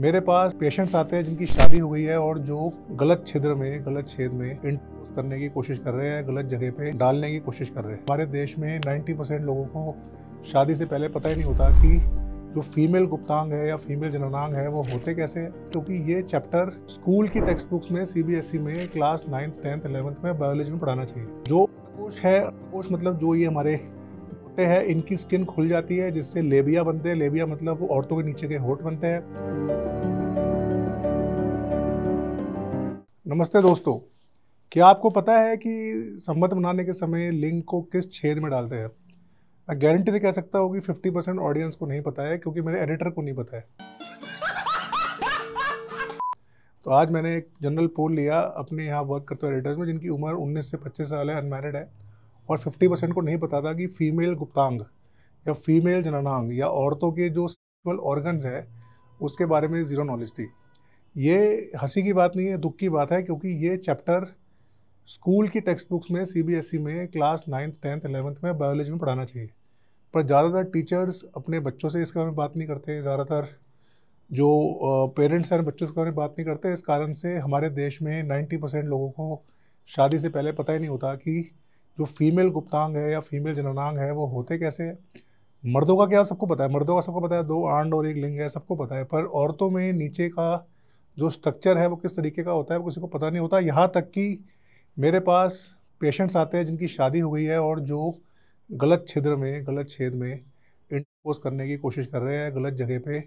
मेरे पास पेशेंट्स आते हैं जिनकी शादी हो गई है और जो गलत छिद्र में गलत छेद में इंट्रोड्यूस करने की कोशिश कर रहे हैं गलत जगह पे डालने की कोशिश कर रहे हैं हमारे देश में 90 परसेंट लोगों को शादी से पहले पता ही नहीं होता कि जो फीमेल गुप्तांग है या फीमेल जननांग है वो होते कैसे हैं क्योंकि तो ये चैप्टर स्कूल की टेक्स्ट बुक्स में सी e में क्लास नाइन्थ टेंथ इलेवंथ में बायोलॉजी में पढ़ाना चाहिए जो कोश है कोश मतलब जो ये हमारे होते हैं इनकी स्किन खुल जाती है जिससे लेबिया बनते हैं लेबिया मतलब औरतों के नीचे के होठ बनते हैं नमस्ते दोस्तों क्या आपको पता है कि संबंध बनाने के समय लिंग को किस छेद में डालते हैं मैं गारंटी से कह सकता हूँ कि फिफ्टी परसेंट ऑडियंस को नहीं पता है क्योंकि मेरे एडिटर को नहीं पता है तो आज मैंने एक जनरल पोल लिया अपने यहाँ वर्क करते हुए एडिटर्स में जिनकी उम्र 19 से 25 साल है अनमैरिड है और 50 परसेंट को नहीं पता था कि फीमेल गुप्तांग या फीमेल जननांग या औरतों के जो सेक्सुअल ऑर्गन्स है उसके बारे में ज़ीरो नॉलेज थी ये हंसी की बात नहीं है दुख की बात है क्योंकि ये चैप्टर स्कूल की टेक्स्ट बुक्स में सीबीएसई e में क्लास नाइन्थ टेंथ एलेवंथ में बायोलॉजी में पढ़ाना चाहिए पर ज़्यादातर टीचर्स अपने बच्चों से इसके बारे में बात नहीं करते ज़्यादातर जो पेरेंट्स हैं बच्चों के बारे में बात नहीं करते इस कारण से हमारे देश में 90 परसेंट लोगों को शादी से पहले पता ही नहीं होता कि जो फीमेल गुप्तांग है या फीमेल जननांग है वो होते कैसे है मर्दों का क्या सबको पता है मर्दों का सबको पता है दो आंड और एक लिंग है सबको पता है पर औरतों में नीचे का जो स्ट्रक्चर है वो किस तरीके का होता है वो किसी को पता नहीं होता यहाँ तक कि मेरे पास पेशेंट्स आते हैं जिनकी शादी हो गई है और जो गलत छिद्र में गलत छेद में इंटरपोज करने की कोशिश कर रहे हैं गलत जगह पे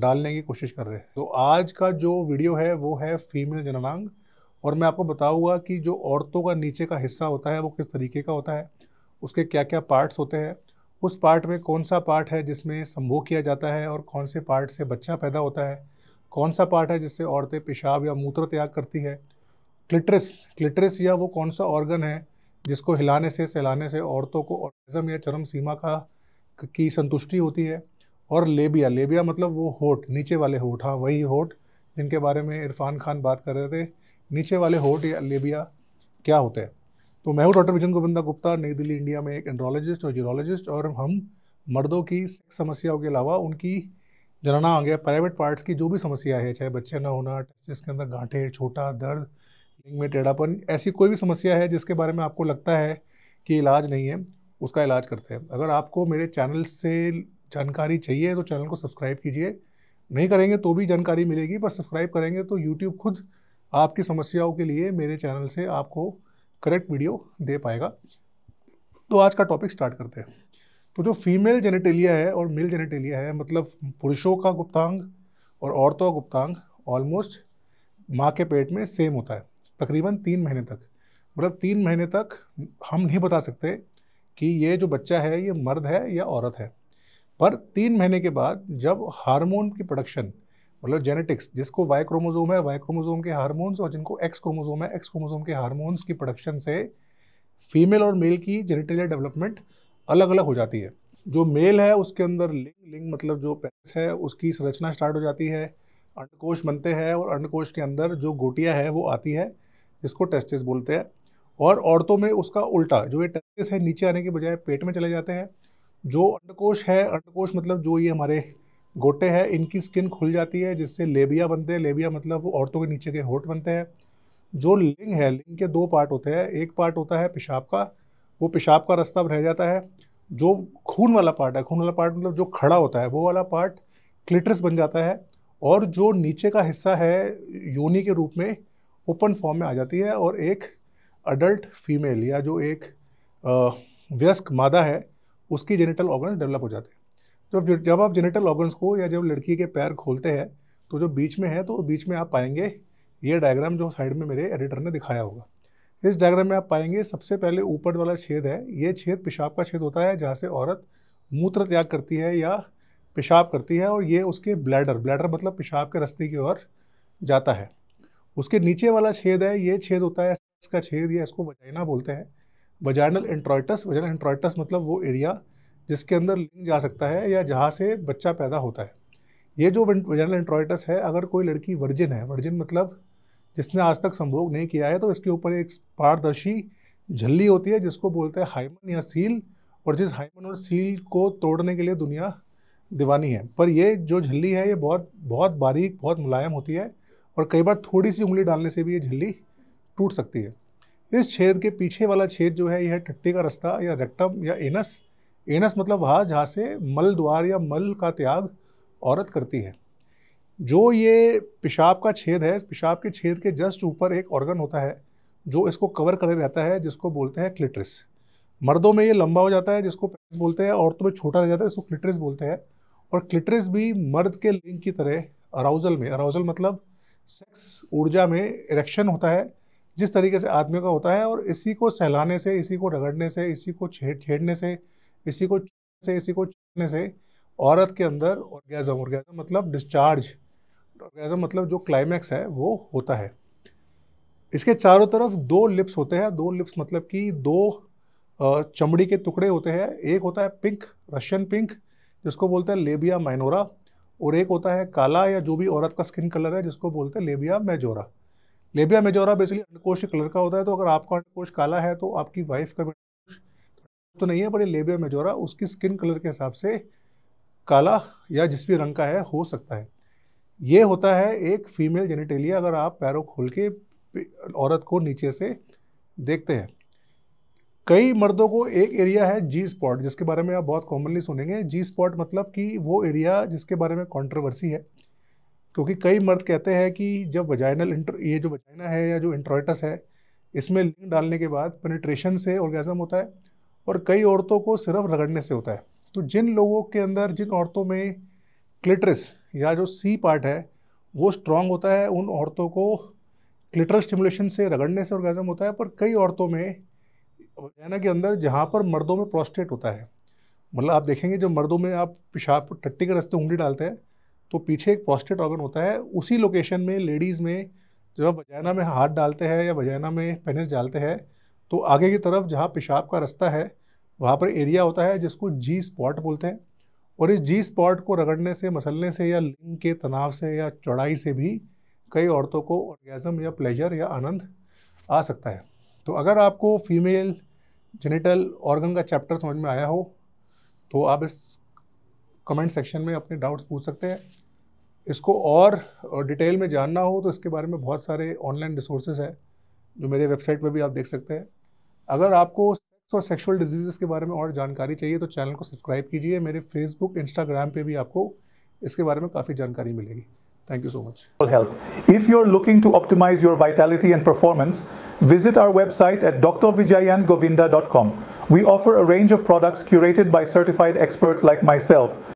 डालने की कोशिश कर रहे हैं तो आज का जो वीडियो है वो है फीमेल जननांग और मैं आपको बताऊँगा कि जो औरतों का नीचे का हिस्सा होता है वो किस तरीके का होता है उसके क्या क्या पार्ट्स होते हैं उस पार्ट में कौन सा पार्ट है जिसमें संभोग किया जाता है और कौन से पार्ट से बच्चा पैदा होता है कौन सा पार्ट है जिससे औरतें पेशाब या मूत्र त्याग करती है क्लिटरिस क्लिटरस या वो कौन सा ऑर्गन है जिसको हिलाने से सहलाने से औरतों को ऑर्गेजम या चरम सीमा का की संतुष्टि होती है और लेबिया लेबिया मतलब वो होठ नीचे वाले होठ हाँ वही होठ जिनके बारे में इरफान खान बात कर रहे थे नीचे वाले होठ या लेबिया क्या होते हैं तो मैं हूँ डॉक्टर विजन गोविंदा गुप्ता नई दिल्ली इंडिया में एक एंड्रोलॉजिस्ट और जूरोलॉजिस्ट और हम मर्दों की समस्याओं के अलावा उनकी जनाना आ गया प्राइवेट पार्ट्स की जो भी समस्या है चाहे बच्चे ना होना जिसके अंदर गांठे छोटा दर्द लिंग में टेढ़ापन ऐसी कोई भी समस्या है जिसके बारे में आपको लगता है कि इलाज नहीं है उसका इलाज करते हैं अगर आपको मेरे चैनल से जानकारी चाहिए तो चैनल को सब्सक्राइब कीजिए नहीं करेंगे तो भी जानकारी मिलेगी पर सब्सक्राइब करेंगे तो यूट्यूब खुद आपकी समस्याओं के लिए मेरे चैनल से आपको करेक्ट वीडियो दे पाएगा तो आज का टॉपिक स्टार्ट करते हैं तो जो फीमेल जेनेटेलिया है और मेल जेनेटेलिया है मतलब पुरुषों का गुप्तांग और औरतों का गुप्तांग ऑलमोस्ट माँ के पेट में सेम होता है तकरीबन तीन महीने तक मतलब तीन महीने तक हम नहीं बता सकते कि ये जो बच्चा है ये मर्द है या औरत है पर तीन महीने के बाद जब हार्मोन की प्रोडक्शन मतलब जेनेटिक्स जिसको वाई क्रोमोजोम है वाई क्रोमोजोम के हार्मोन्स और जिनको एक्स क्रोमोजोम है एक्स क्रोमोजोम के हार्मोन्स की प्रोडक्शन से फीमेल और मेल की जेनेटेलिया डेवलपमेंट अलग अलग हो जाती है जो मेल है उसके अंदर लिंग लिंग मतलब जो पेनिस है उसकी संरचना स्टार्ट हो जाती है अंडकोश बनते हैं और अंडकोश के अंदर जो गोटिया है वो आती है जिसको टेस्टिस बोलते हैं और औरतों में उसका उल्टा जो ये टेस्टिस है नीचे आने के बजाय पेट में चले जाते हैं जो अंडकोश है अंडकोश मतलब जो ये हमारे गोटे हैं इनकी स्किन खुल जाती है जिससे लेबिया बनते हैं लेबिया मतलब औरतों के नीचे के होठ बनते हैं जो लिंग है लिंग के दो पार्ट होते हैं एक पार्ट होता है पेशाब का वो पेशाब का रास्ता रह जाता है जो खून वाला पार्ट है खून वाला पार्ट मतलब जो खड़ा होता है वो वाला पार्ट क्लिटरस बन जाता है और जो नीचे का हिस्सा है योनी के रूप में ओपन फॉर्म में आ जाती है और एक अडल्ट फीमेल या जो एक व्यस्क मादा है उसकी जेनेटल ऑर्गन डेवलप हो जाते हैं जब जब आप जेनेटल ऑर्गन्स को या जब लड़की के पैर खोलते हैं तो जो बीच में है तो बीच में आप पाएंगे ये डायग्राम जो साइड में मेरे एडिटर ने दिखाया होगा इस डायग्राम में आप पाएंगे सबसे पहले ऊपर वाला छेद है ये छेद पेशाब का छेद होता है जहाँ से औरत मूत्र त्याग करती है या पेशाब करती है और ये उसके ब्लैडर ब्लैडर मतलब पेशाब के रस्ते की ओर जाता है उसके नीचे वाला छेद है ये छेद होता है इसका छेद या इसको वजाइना बोलते हैं वजाइनल एंट्रॉइटस वजाइनल एंट्रॉइटस मतलब वो एरिया जिसके अंदर लिंग जा सकता है या जहाँ से बच्चा पैदा होता है ये जो वजाइनल एंट्रॉइटस है अगर कोई लड़की वर्जिन है वर्जिन मतलब जिसने आज तक संभोग नहीं किया है तो इसके ऊपर एक पारदर्शी झल्ली होती है जिसको बोलते हैं हाइमन या सील और जिस हाइमन और सील को तोड़ने के लिए दुनिया दीवानी है पर ये जो झल्ली है ये बहुत बहुत बारीक बहुत मुलायम होती है और कई बार थोड़ी सी उंगली डालने से भी ये झल्ली टूट सकती है इस छेद के पीछे वाला छेद जो है यह टट्टी का रास्ता या रेक्टम या एनस एनस मतलब वहाँ जहाँ से मल द्वार या मल का त्याग औरत करती है जो ये पेशाब का छेद है इस पेशाब के छेद के जस्ट ऊपर एक ऑर्गन होता है जो इसको कवर करे रहता है जिसको बोलते हैं क्लिटरिस मर्दों में ये लंबा हो जाता है जिसको बोलते हैं औरतों में छोटा रह जाता है इसको क्लिटरिस बोलते हैं और क्लिटरिस भी मर्द के लिंग की तरह अराउजल में अराउजल मतलब सेक्स ऊर्जा में इरेक्शन होता है जिस तरीके से आदमी का होता है और इसी को सहलाने से इसी को रगड़ने से इसी को छेड़ छेड़ने से इसी को से इसी को छेड़ने से औरत के अंदर ऑर्गेजम ऑर्गेजम मतलब डिस्चार्ज ऑर्गेजम मतलब जो क्लाइमैक्स है वो होता है इसके चारों तरफ दो लिप्स होते हैं दो लिप्स मतलब कि दो चमड़ी के टुकड़े होते हैं एक होता है पिंक रशियन पिंक जिसको बोलते हैं लेबिया माइनोरा और एक होता है काला या जो भी औरत का स्किन कलर है जिसको बोलते हैं labia majora labia majora basically अंडकोश कलर का होता है तो अगर आपका अंडकोश काला है तो आपकी वाइफ का भी तो नहीं है पर ये लेबिया मेजोरा उसकी स्किन कलर के हिसाब से काला या जिस भी रंग का है हो सकता है ये होता है एक फीमेल जेनिटेलिया अगर आप पैरों खोल के औरत को नीचे से देखते हैं कई मर्दों को एक एरिया है जी स्पॉट जिसके बारे में आप बहुत कॉमनली सुनेंगे जी स्पॉट मतलब कि वो एरिया जिसके बारे में कंट्रोवर्सी है क्योंकि कई मर्द कहते हैं कि जब वजाइनल इंटर ये जो वजाइना है या जो इंट्रोइटस है इसमें लिंग डालने के बाद पेनिट्रेशन से ऑर्गेजम होता है और कई औरतों को सिर्फ रगड़ने से होता है तो जिन लोगों के अंदर जिन औरतों में क्लिटरस या जो सी पार्ट है वो स्ट्रांग होता है उन औरतों को क्लिटरल स्टिमुलेशन से रगड़ने से ऑर्गेजम होता है पर कई औरतों में वजाना के अंदर जहाँ पर मर्दों में प्रोस्टेट होता है मतलब आप देखेंगे जो मर्दों में आप पेशाब टट्टी के रास्ते उंगली डालते हैं तो पीछे एक प्रोस्टेट ऑर्गन होता है उसी लोकेशन में लेडीज़ में जब आप वजाना में हाथ डालते हैं या वजाना में पेनिस डालते हैं तो आगे की तरफ जहाँ पेशाब का रास्ता है वहाँ पर एरिया होता है जिसको जी स्पॉट बोलते हैं और इस जी स्पॉट को रगड़ने से मसलने से या लिंग के तनाव से या चौड़ाई से भी कई औरतों को ऑर्गेज़म या प्लेजर या आनंद आ सकता है तो अगर आपको फीमेल जेनिटल ऑर्गन का चैप्टर समझ में आया हो तो आप इस कमेंट सेक्शन में अपने डाउट्स पूछ सकते हैं इसको और डिटेल में जानना हो तो इसके बारे में बहुत सारे ऑनलाइन रिसोर्सेज हैं जो मेरे वेबसाइट पर भी आप देख सकते हैं अगर आपको सो सेक्सुअल डिजीजेस के बारे में और जानकारी चाहिए तो चैनल को सब्सक्राइब कीजिए मेरे फेसबुक इंस्टाग्राम पर भी आपको इसके बारे में काफ़ी जानकारी मिलेगी thank you so much health if you are looking to optimise your vitality and performance visit our website at doctor Vijay Govinda dot com we offer a range of products curated by certified experts like my self